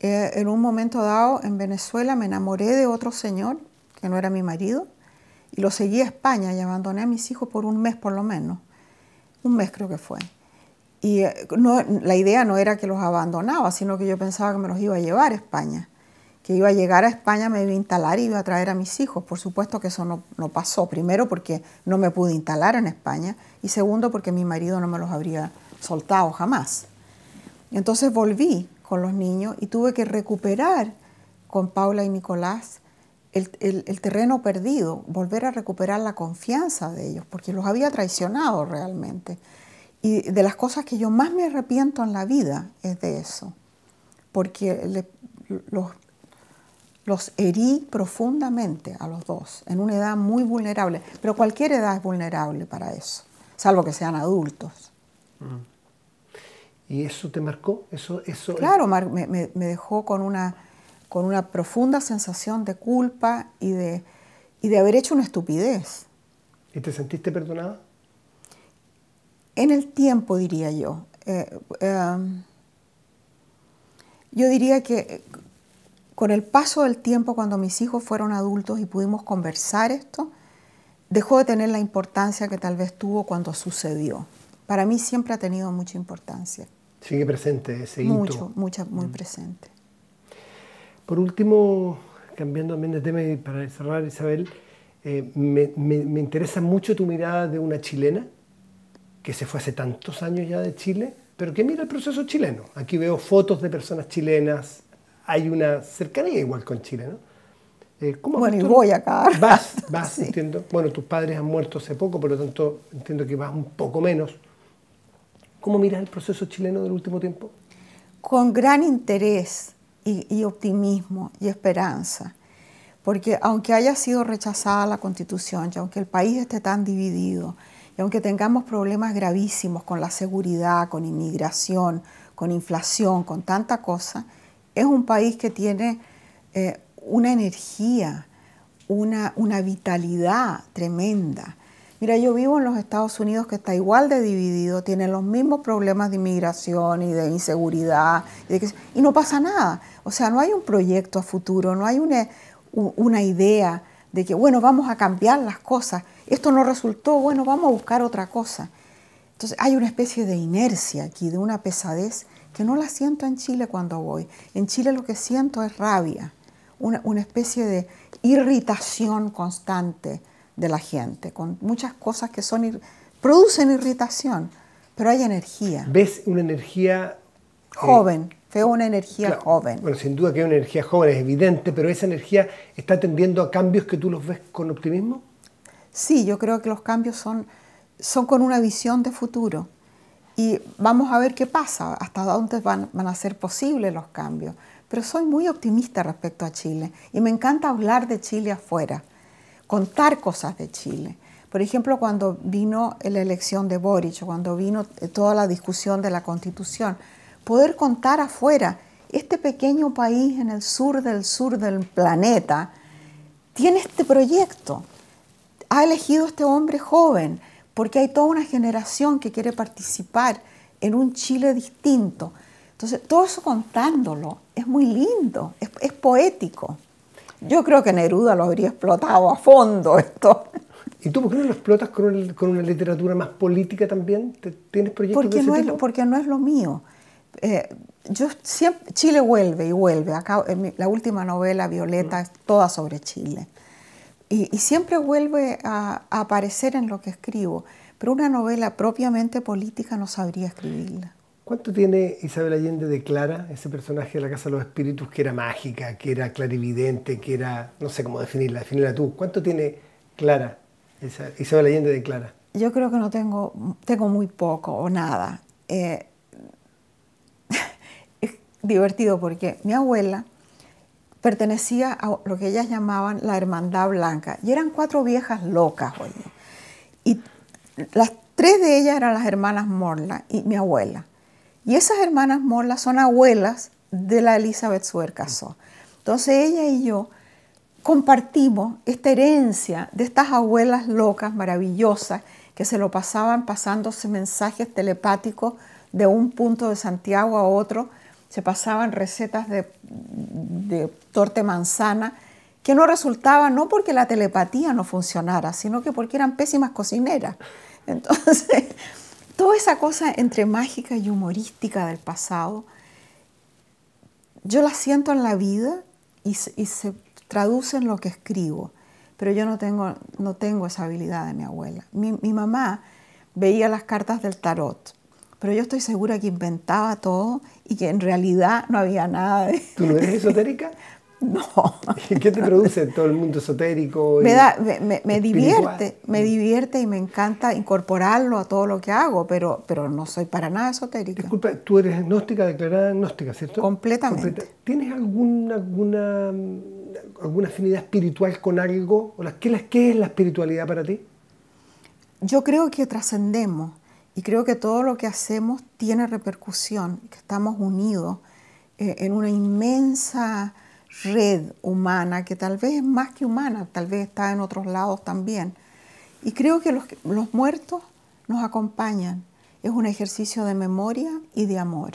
Eh, en un momento dado en Venezuela me enamoré de otro señor que no era mi marido, y lo seguí a España y abandoné a mis hijos por un mes por lo menos. Un mes creo que fue. Y eh, no, la idea no era que los abandonaba, sino que yo pensaba que me los iba a llevar a España, que iba a llegar a España, me iba a instalar y iba a traer a mis hijos. Por supuesto que eso no, no pasó, primero porque no me pude instalar en España y segundo porque mi marido no me los habría soltado jamás. Entonces volví con los niños y tuve que recuperar con Paula y Nicolás el, terreno perdido, volver a recuperar la confianza de ellos, porque los había traicionado realmente. Y de las cosas que yo más me arrepiento en la vida es de eso, porque los, los herí profundamente a los dos, en una edad muy vulnerable, pero cualquier edad es vulnerable para eso, salvo que sean adultos. Mm. ¿Y eso te marcó? Eso, eso... Claro, me dejó con una con una profunda sensación de culpa y de, y de haber hecho una estupidez. ¿Y te sentiste perdonada? En el tiempo, diría yo. Eh, em, yo diría que eh, con el paso del tiempo, cuando mis hijos fueron adultos y pudimos conversar esto, dejó de tener la importancia que tal vez tuvo cuando sucedió. Para mí siempre ha tenido mucha importancia. Sigue presente ese hito. Mucho, mucha, muy mm. presente. Por último, cambiando también de tema y para cerrar, Isabel, eh, me, interesa mucho tu mirada de una chilena que se fue hace tantos años ya de Chile, pero que mira el proceso chileno. Aquí veo fotos de personas chilenas, hay una cercanía igual con Chile, ¿no? Eh, ¿cómo bueno, y voy acá. Vas, vas, entiendo. Bueno, tus padres han muerto hace poco, por lo tanto entiendo que vas un poco menos. ¿Cómo miras el proceso chileno del último tiempo? Con gran interés y, optimismo y esperanza. Porque aunque haya sido rechazada la constitución, y aunque el país esté tan dividido, y aunque tengamos problemas gravísimos con la seguridad, con inmigración, con inflación, con tanta cosa, es un país que tiene eh, una energía, una, una, vitalidad tremenda. Mira, yo vivo en los Estados Unidos que está igual de dividido, tiene los mismos problemas de inmigración y de inseguridad, y no pasa nada. O sea, no hay un proyecto a futuro, no hay una, una idea de que, bueno, vamos a cambiar las cosas. Esto no resultó, bueno, vamos a buscar otra cosa. Entonces hay una especie de inercia aquí, de una pesadez que no la siento en Chile cuando voy. En Chile lo que siento es rabia, una, especie de irritación constante de la gente, con muchas cosas que son producen irritación, pero hay energía. ¿Ves una energía joven, eh, fue una energía joven. Bueno, sin duda que es una energía joven, es evidente, pero esa energía está tendiendo a cambios que tú los ves con optimismo. Sí, yo creo que los cambios son, son con una visión de futuro. Y vamos a ver qué pasa, hasta dónde van, van a ser posibles los cambios. Pero soy muy optimista respecto a Chile y me encanta hablar de Chile afuera, contar cosas de Chile. Por ejemplo, cuando vino la elección de Boric, cuando vino eh, toda la discusión de la constitución, poder contar afuera. Este pequeño país en el sur del sur del planeta tiene este proyecto. Ha elegido este hombre joven porque hay toda una generación que quiere participar en un Chile distinto. Entonces, todo eso contándolo es muy lindo, es, poético. Yo creo que Neruda lo habría explotado a fondo esto. ¿Y tú por qué no lo explotas con, con una literatura más política también? ¿Tienes proyectos porque no es lo mío. Eh, yo siempre, Chile vuelve y vuelve. Acá, la última novela, Violeta, mm. es toda sobre Chile. Y, siempre vuelve a, aparecer en lo que escribo. Pero una novela propiamente política no sabría escribirla. ¿Cuánto tiene Isabel Allende de Clara, ese personaje de la Casa de los Espíritus que era mágica, que era clarividente, que era, no sé cómo definirla, definirla tú? ¿Cuánto tiene Clara, Isabel Allende de Clara? Yo creo que no tengo, tengo muy poco o nada. Eh, divertido porque mi abuela pertenecía a lo que ellas llamaban la Hermandad Blanca y eran cuatro viejas locas, oye. Y las tres de ellas eran las hermanas Morla y mi abuela. Y esas hermanas Morla son abuelas de la Elizabeth Suercasó. Entonces ella y yo compartimos esta herencia de estas abuelas locas, maravillosas, que se lo pasaban pasándose mensajes telepáticos de un punto de Santiago a otro se pasaban recetas de, torte manzana que no resultaban, no porque la telepatía no funcionara, sino que porque eran pésimas cocineras. Entonces, toda esa cosa entre mágica y humorística del pasado, yo la siento en la vida y, se traduce en lo que escribo, pero yo no tengo, no tengo esa habilidad de mi abuela. mi mamá veía las cartas del tarot pero yo estoy segura que inventaba todo y que en realidad no había nada de... ¿Tú no eres esotérica? no. ¿Qué te produce todo el mundo esotérico? me, da, divierte, me divierte y me encanta incorporarlo a todo lo que hago, pero, pero no soy para nada esotérica. Disculpa, tú eres agnóstica, declarada agnóstica, ¿cierto? Completamente. ¿Tienes alguna, alguna, alguna afinidad espiritual con algo? ¿O ¿Qué es la espiritualidad para ti? Yo creo que trascendemos y creo que todo lo que hacemos tiene repercusión, que estamos unidos eh, en una inmensa red humana que tal vez es más que humana, tal vez está en otros lados también. Y creo que los, los muertos nos acompañan. Es un ejercicio de memoria y de amor.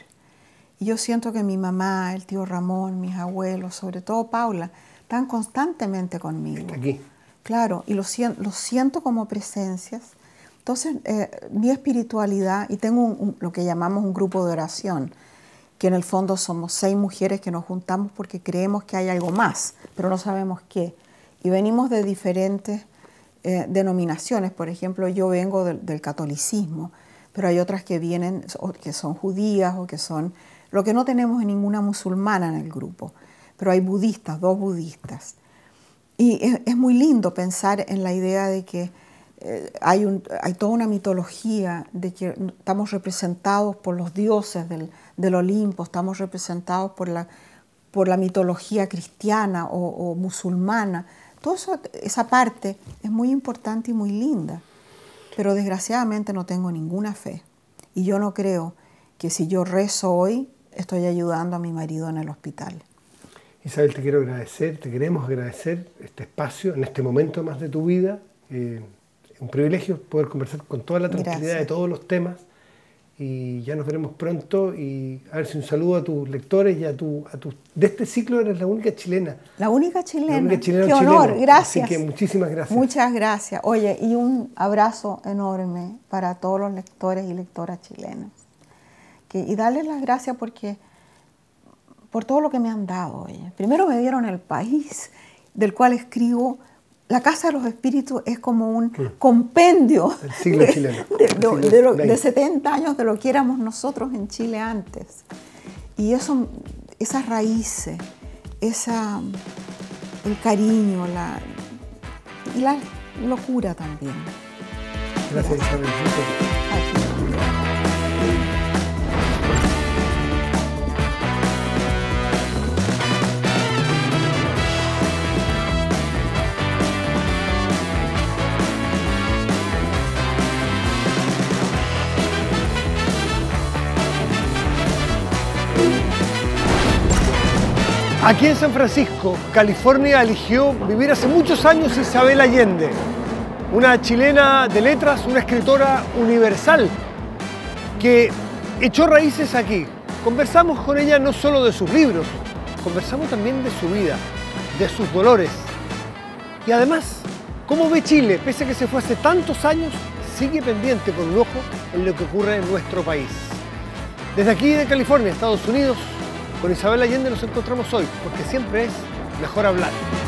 Y yo siento que mi mamá, el tío Ramón, mis abuelos, sobre todo Paula, están constantemente conmigo. aquí. Claro, y los, los siento como presencias entonces, eh, mi espiritualidad, y tengo lo que llamamos un grupo de oración, que en el fondo somos seis mujeres que nos juntamos porque creemos que hay algo más, pero no sabemos qué. Y venimos de diferentes eh, denominaciones, por ejemplo, yo vengo del, catolicismo, pero hay otras que vienen, que son judías o que son, lo que no tenemos en ninguna musulmana en el grupo, pero hay budistas, dos budistas. Y es muy lindo pensar en la idea de que eh, hay, un, hay, toda una mitología de que estamos representados por los dioses del, del Olimpo, estamos representados por la, por la mitología cristiana o, musulmana. Toda esa parte es muy importante y muy linda, pero desgraciadamente no tengo ninguna fe. Y yo no creo que si yo rezo hoy, estoy ayudando a mi marido en el hospital. Isabel, te quiero agradecer, te queremos agradecer este espacio, en este momento más de tu vida. Eh, un privilegio poder conversar con toda la tranquilidad de todos los temas y ya nos veremos pronto y a ver si un saludo a tus lectores y a tu a de este ciclo eres la única chilena la única chilena, la qué honor gracias así que muchísimas gracias muchas gracias oye y un abrazo enorme para todos los lectores y lectoras chilenas y darles las gracias porque por todo lo que me han dado oye primero me dieron el país del cual escribo la Casa de los Espíritus es como un mm. compendio de, 70 años de lo que éramos nosotros en Chile antes. Y eso, esas raíces, esa, el cariño, la, y la locura también. Gracias, Isabel. Aquí en San Francisco, California, eligió vivir hace muchos años Isabel Allende, una chilena de letras, una escritora universal, que echó raíces aquí. Conversamos con ella no solo de sus libros, conversamos también de su vida, de sus dolores. Y además, cómo ve Chile, pese a que se fue hace tantos años, sigue pendiente con un ojo en lo que ocurre en nuestro país. Desde aquí de California, Estados Unidos, con Isabel Allende nos encontramos hoy, porque siempre es mejor hablar.